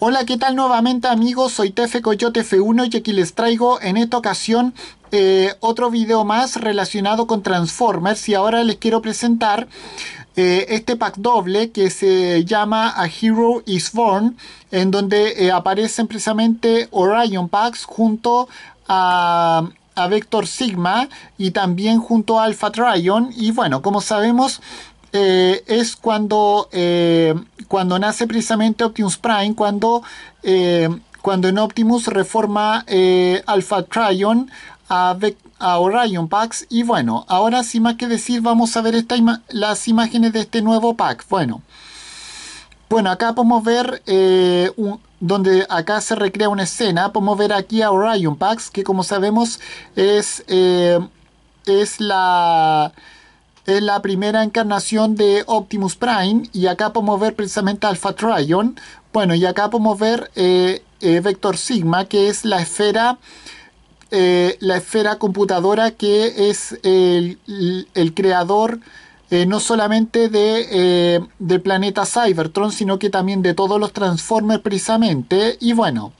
Hola, ¿qué tal nuevamente amigos? Soy Tefe Coyote F1 y aquí les traigo en esta ocasión eh, otro video más relacionado con Transformers y ahora les quiero presentar eh, este pack doble que se llama A Hero Is Born en donde eh, aparecen precisamente Orion Packs junto a a Vector Sigma y también junto a Alpha Trion y bueno, como sabemos eh, es cuando, eh, cuando nace precisamente Optimus Prime, cuando, eh, cuando en Optimus reforma Alpha Trion a, Orion Pax. Y bueno, ahora sin más que decir, vamos a ver las imágenes de este nuevo pack. Bueno. Bueno, acá podemos ver donde acá se recrea una escena. Podemos ver aquí a Orion Pax, que como sabemos es, es la es la primera encarnación de Optimus Prime y acá podemos ver precisamente Alpha Trion. Bueno, y acá podemos ver eh, eh, Vector Sigma, que es la esfera, eh, la esfera computadora que es el, creador no solamente de, del planeta Cybertron, sino que también de todos los Transformers precisamente. Y bueno...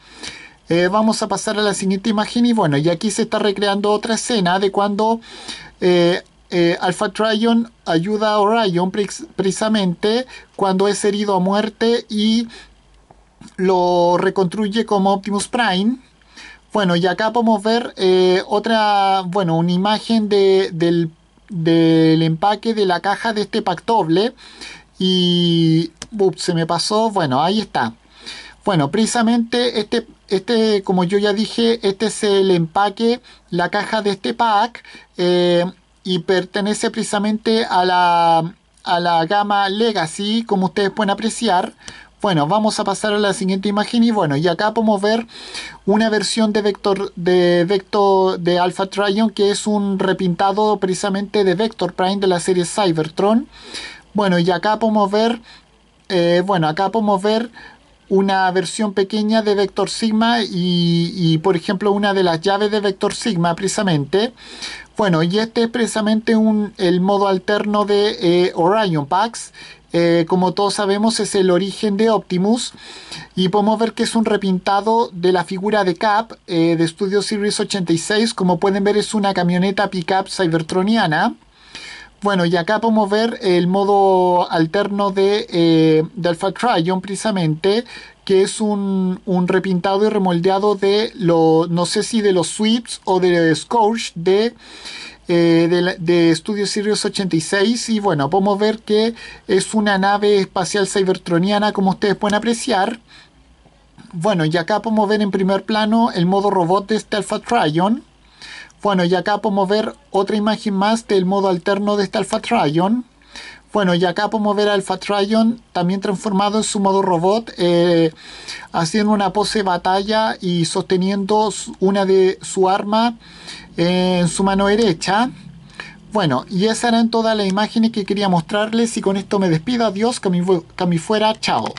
vamos a pasar a la siguiente imagen y bueno, y aquí se está recreando otra escena de cuando eh, Alpha Trion ayuda a Orion precisamente cuando es herido a muerte y lo reconstruye como Optimus Prime. Bueno, y acá podemos ver eh, otra, bueno, una imagen del, empaque de la caja de este pack doble Y, se me pasó, bueno, ahí está. Bueno, precisamente este, este, como yo ya dije, este es el empaque, la caja de este pack. Eh, y pertenece precisamente a la, gama Legacy, como ustedes pueden apreciar. Bueno, vamos a pasar a la siguiente imagen y bueno, y acá podemos ver una versión de Vector de Vector de Alpha Trion que es un repintado precisamente de Vector Prime de la serie Cybertron. Bueno, y acá podemos ver eh, bueno, acá podemos ver una versión pequeña de vector sigma y, por ejemplo una de las llaves de vector sigma precisamente bueno y este es precisamente el modo alterno de eh, Orion Packs. Eh, como todos sabemos es el origen de Optimus y podemos ver que es un repintado de la figura de Cap eh, de Studio Series 86 como pueden ver es una camioneta pickup cybertroniana bueno, y acá podemos ver el modo alterno de, eh, de Alpha precisamente, que es un, repintado y remoldeado de, lo, no sé si de los Sweeps o de Scourge de, eh, de, Studio Series 86. Y bueno, podemos ver que es una nave espacial cybertroniana, como ustedes pueden apreciar. Bueno, y acá podemos ver en primer plano el modo robot de este Alpha bueno, y acá podemos ver otra imagen más del modo alterno de este Alpha Trion. Bueno, y acá podemos ver a Alpha Trion también transformado en su modo robot, eh, haciendo una pose de batalla y sosteniendo una de su arma eh, en su mano derecha. Bueno, y esas eran todas las imágenes que quería mostrarles y con esto me despido. Adiós, que fuera, chao.